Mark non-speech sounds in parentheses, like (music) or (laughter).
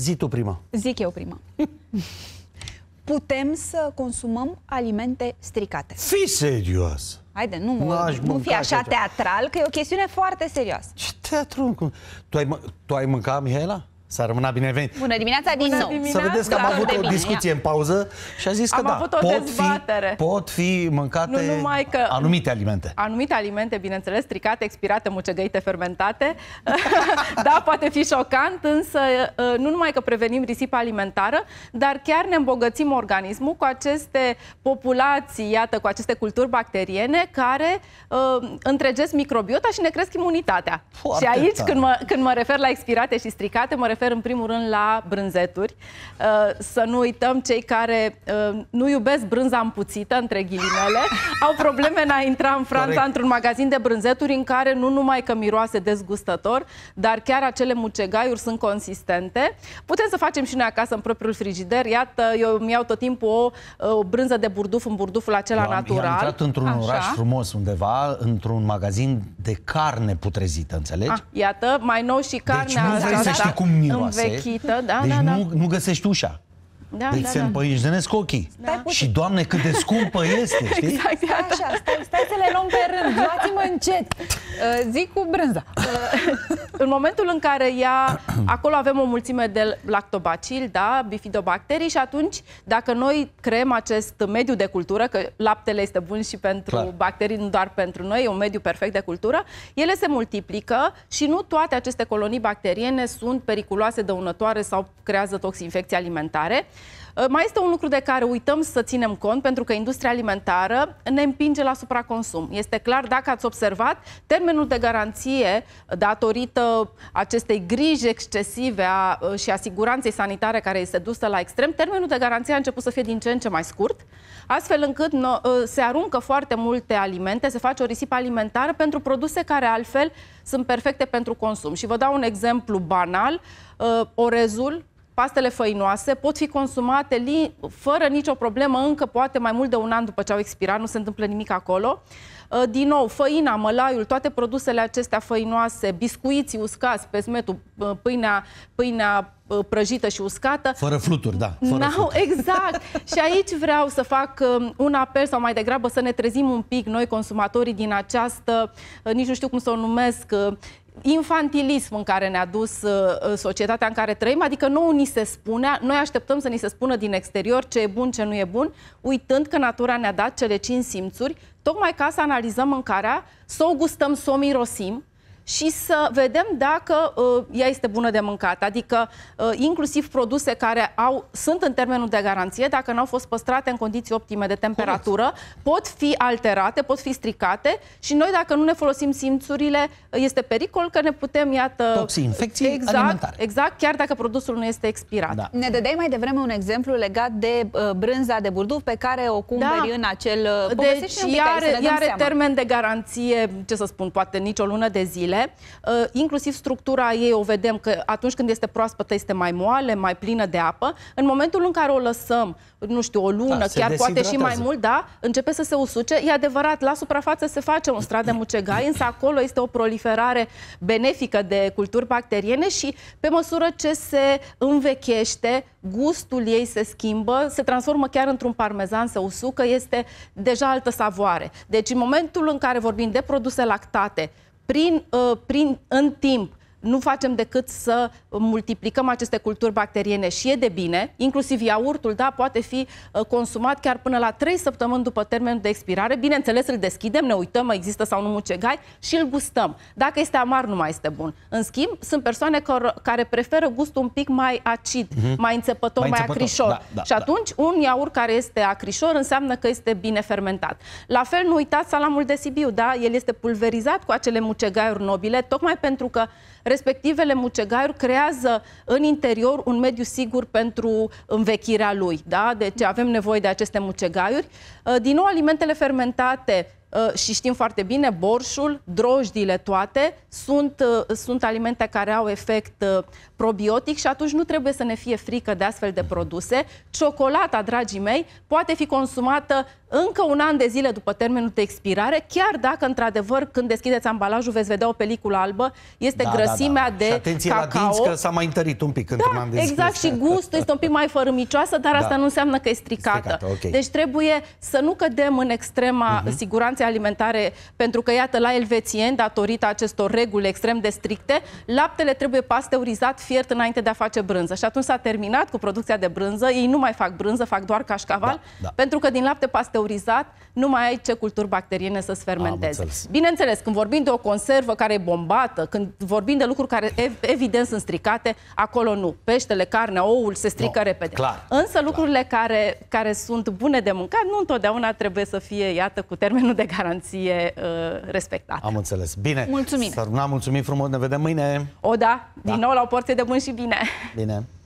Zi tu prima. Zic eu prima. (laughs) Putem să consumăm alimente stricate. Fii serios! Haide, nu, nu fi așa teatral, că e o chestiune foarte serioasă. Ce teatru? Tu ai, tu ai mâncat, Mihaela? S-a rămâna binevenit. Bună dimineața din nou. să vedeți că am avut o discuție în pauză și a zis am că da, avut o pot, fi, pot fi mâncate nu numai că anumite alimente. Anumite alimente, bineînțeles, stricate, expirate, mucegăite, fermentate. (laughs) da, poate fi șocant, însă ă, nu numai că prevenim risipa alimentară, dar chiar ne îmbogățim organismul cu aceste populații, iată, cu aceste culturi bacteriene care uh, întregesc microbiota și ne cresc imunitatea. Foarte și aici, când mă, când mă refer la expirate și stricate, mă refer refer în primul rând la brânzeturi. Uh, să nu uităm cei care uh, nu iubesc brânza împuțită, între ghilimele, (laughs) au probleme în a intra în Franța într-un magazin de brânzeturi în care nu numai că miroase dezgustător, dar chiar acele mucegaiuri sunt consistente. Putem să facem și noi acasă în propriul frigider. Iată, eu îmi iau tot timpul o, uh, o brânză de burduf în burduful acela am, natural. Am intrat într-un oraș frumos undeva, într-un magazin de carne putrezită, înțelegi? A, ah, iată, mai nou și deci carnea... Deci nu vrei să știi cum stingoase. Învechită, da, deci da, da. Nu, nu găsești ușa. Da, deci da, se da. împăișdenesc ochii. Da. Și, doamne, cât de scumpă este, (laughs) știi? Exact, stai așa, stai, stai să le luăm pe rând, luați-mă încet. Uh, zic cu brânza. (laughs) Uh, în momentul în care ea, (clears throat) acolo avem o mulțime de lactobacil, da, bifidobacterii și atunci, dacă noi creăm acest mediu de cultură, că laptele este bun și pentru Clar. bacterii, nu doar pentru noi, e un mediu perfect de cultură, ele se multiplică și nu toate aceste colonii bacteriene sunt periculoase, dăunătoare sau creează toxinfecții alimentare. Ă, mai este un lucru de care uităm să ținem cont, pentru că industria alimentară ne împinge la supraconsum. Este clar, dacă ați observat, termenul de garanție datorită acestei griji excesive a, ă, și a siguranței sanitare care este dusă la extrem, termenul de garanție a început să fie din ce în ce mai scurt, astfel încât ă, se aruncă foarte multe alimente, se face o risipă alimentară pentru produse care altfel sunt perfecte pentru consum. Și vă dau un exemplu banal, orezul, pastele făinoase pot fi consumate fără nicio problemă încă poate mai mult de un an după ce au expirat, nu se întâmplă nimic acolo. Uh, din nou, făina, mălaiul, toate produsele acestea făinoase, biscuiții uscați, pesmetul, uh, pâinea, pâinea uh, prăjită și uscată. Fără fluturi, da. Fără fluturi. (laughs) Exact. și aici vreau să fac un apel sau mai degrabă să ne trezim un pic noi consumatorii din această, nici nu știu cum să o numesc, infantilism în care ne-a dus uh, uh, societatea în care trăim, adică nu ni se spune, noi așteptăm să ni se spună din exterior ce e bun, ce nu e bun, uitând că natura ne-a dat cele cinci simțuri, tocmai ca să analizăm mâncarea, să o gustăm, să o mirosim, și să vedem dacă uh, ea este bună de mâncat. Adică uh, inclusiv produse care au, sunt în termenul de garanție, dacă nu au fost păstrate în condiții optime de temperatură, Correct. pot fi alterate, pot fi stricate și noi dacă nu ne folosim simțurile, este pericol că ne putem, iată... Toxi, infecții exact, alimentare. Exact, chiar dacă produsul nu este expirat. Da. Ne dădeai mai devreme un exemplu legat de uh, brânza de burduf pe care o cumperi da. în acel... deci iar are, are termen de garanție, ce să spun, poate nici o lună de zile zile. Uh, inclusiv structura ei o vedem că atunci când este proaspătă este mai moale, mai plină de apă. În momentul în care o lăsăm, nu știu, o lună, da, chiar poate și mai mult, da, începe să se usuce. E adevărat, la suprafață se face un strat de mucegai, însă acolo este o proliferare benefică de culturi bacteriene și pe măsură ce se învechește, gustul ei se schimbă, se transformă chiar într-un parmezan, se usucă, este deja altă savoare. Deci în momentul în care vorbim de produse lactate, prin, uh, prin, în timp nu facem decât să multiplicăm aceste culturi bacteriene și e de bine, inclusiv iaurtul, da, poate fi uh, consumat chiar până la 3 săptămâni după termenul de expirare. Bineînțeles, îl deschidem, ne uităm, există sau nu mucegai și îl gustăm. Dacă este amar, nu mai este bun. În schimb, sunt persoane care preferă gustul un pic mai acid, mm-hmm. mai înțepător, mai, mai înțepător. acrișor. Da, da, și da. atunci, da. un iaurt care este acrișor înseamnă că este bine fermentat. La fel, nu uitați salamul de Sibiu, da? El este pulverizat cu acele mucegaiuri nobile, tocmai pentru că respectivele mucegaiuri creează în interior un mediu sigur pentru învechirea lui. Da? Deci avem nevoie de aceste mucegaiuri. Uh, din nou, alimentele fermentate Uh, și știm foarte bine, borșul, drojdile toate sunt, uh, sunt alimente care au efect uh, probiotic și atunci nu trebuie să ne fie frică de astfel de produse. Ciocolata, dragii mei, poate fi consumată încă un an de zile după termenul de expirare, chiar dacă, într-adevăr, când deschideți ambalajul, veți vedea o peliculă albă, este da, da grăsimea da, da. de și atenție cacao. la dinți că s-a mai întărit un pic când da, am deschis. exact, și gustul este un pic mai fărâmicioasă, dar da. asta nu înseamnă că e stricată. stricată okay. Deci trebuie să nu cădem în extrema uh-huh. siguranță siguranței alimentare, pentru că, iată, la elvețieni, datorită acestor reguli extrem de stricte, laptele trebuie pasteurizat fiert înainte de a face brânză. Și atunci s-a terminat cu producția de brânză, ei nu mai fac brânză, fac doar cașcaval, da, da. pentru că din lapte pasteurizat nu mai ai ce culturi bacteriene să-ți fermenteze. Bineînțeles, când vorbim de o conservă care e bombată, când vorbim de lucruri care evident sunt stricate, acolo nu. Peștele, carnea, oul se strică no, repede. Clar, Însă lucrurile clar. Care, care sunt bune de mâncat nu întotdeauna trebuie să fie, iată, cu termenul de garanție uh, respectată. Am înțeles. Bine. Mulțumim. Să mulțumim frumos. Ne vedem mâine. O, da. da. Din da. nou la o porție de bun și bine. Bine.